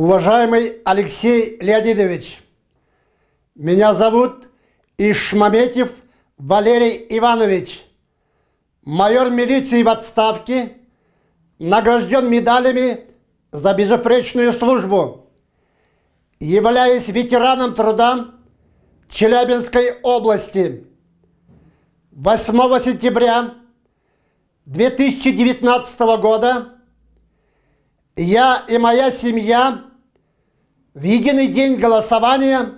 Уважаемый Алексей Леонидович, меня зовут Ишмаметьев Валерий Иванович, майор милиции в отставке, награжден медалями за безупречную службу. Являюсь ветераном труда Челябинской области. 8 сентября 2019 года я и моя семья – в единый день голосования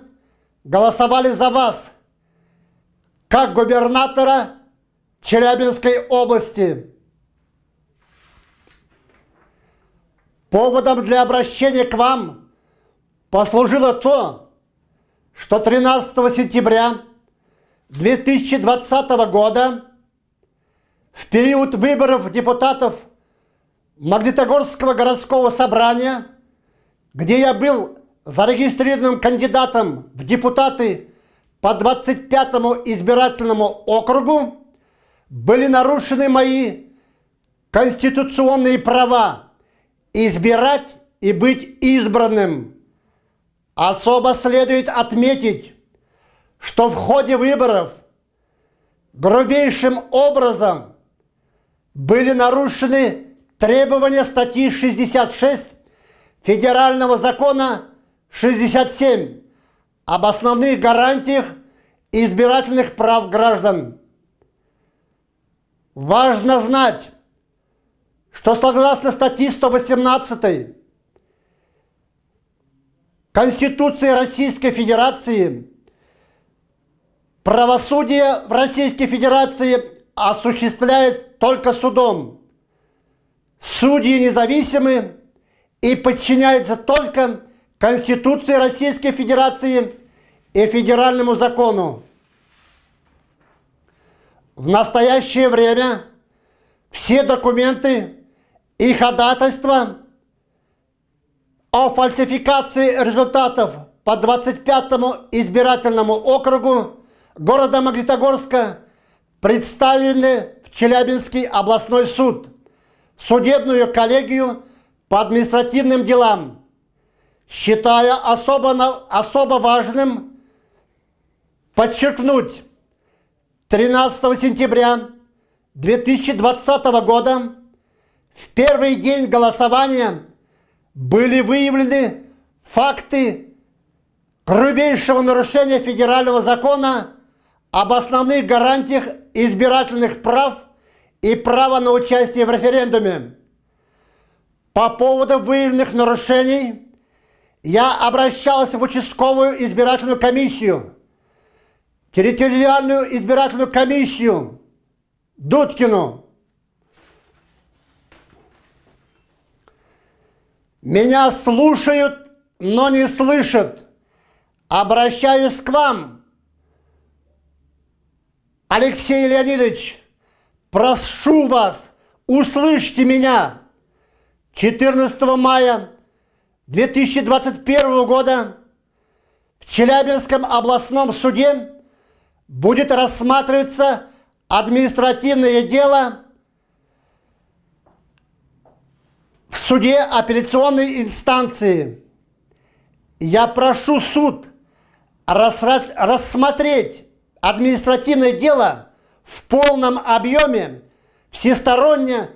голосовали за вас, как губернатора Челябинской области. Поводом для обращения к вам послужило то, что 13 сентября 2020 года в период выборов депутатов Магнитогорского городского собрания, где я был зарегистрированным кандидатом в депутаты по 25-му избирательному округу были нарушены мои конституционные права избирать и быть избранным. Особо следует отметить, что в ходе выборов грубейшим образом были нарушены требования статьи 66 Федерального закона 67 об основных гарантиях избирательных прав граждан. Важно знать, что согласно статье 118 Конституции Российской Федерации, правосудие в Российской Федерации осуществляет только судом. Судьи независимы и подчиняются только Конституции Российской Федерации и федеральному закону. В настоящее время все документы и ходатайства о фальсификации результатов по 25-му избирательному округу города Магнитогорска представлены в Челябинский областной суд, судебную коллегию по административным делам – считая особо, особо важным подчеркнуть 13 сентября 2020 года в первый день голосования были выявлены факты грубейшего нарушения федерального закона об основных гарантиях избирательных прав и права на участие в референдуме. По поводу выявленных нарушений я обращался в участковую избирательную комиссию, территориальную избирательную комиссию Дудкину. Меня слушают, но не слышат. Обращаюсь к вам, Алексей Леонидович, прошу вас, услышьте меня. 14 мая 2021 года в Челябинском областном суде будет рассматриваться административное дело в суде апелляционной инстанции. Я прошу суд рассмотреть административное дело в полном объеме, всесторонне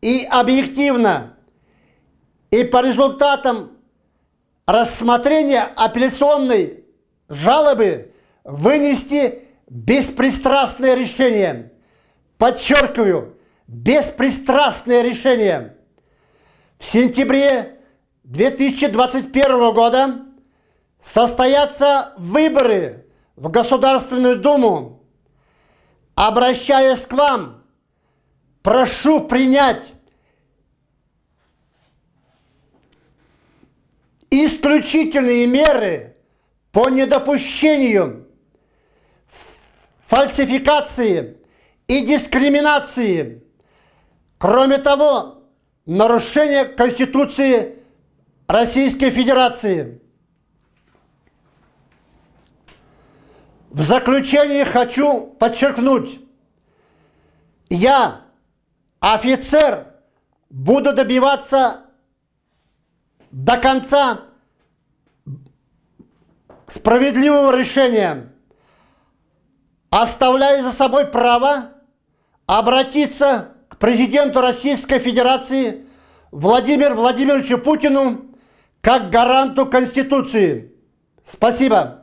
и объективно. И по результатам рассмотрение апелляционной жалобы вынести беспристрастное решение. Подчеркиваю, беспристрастное решение. В сентябре 2021 года состоятся выборы в Государственную Думу. Обращаясь к вам, прошу принять исключительные меры по недопущению фальсификации и дискриминации. Кроме того, нарушение Конституции Российской Федерации. В заключение хочу подчеркнуть, я, офицер, буду добиваться до конца справедливого решения, оставляю за собой право обратиться к президенту Российской Федерации Владимиру Владимировичу Путину как гаранту Конституции. Спасибо.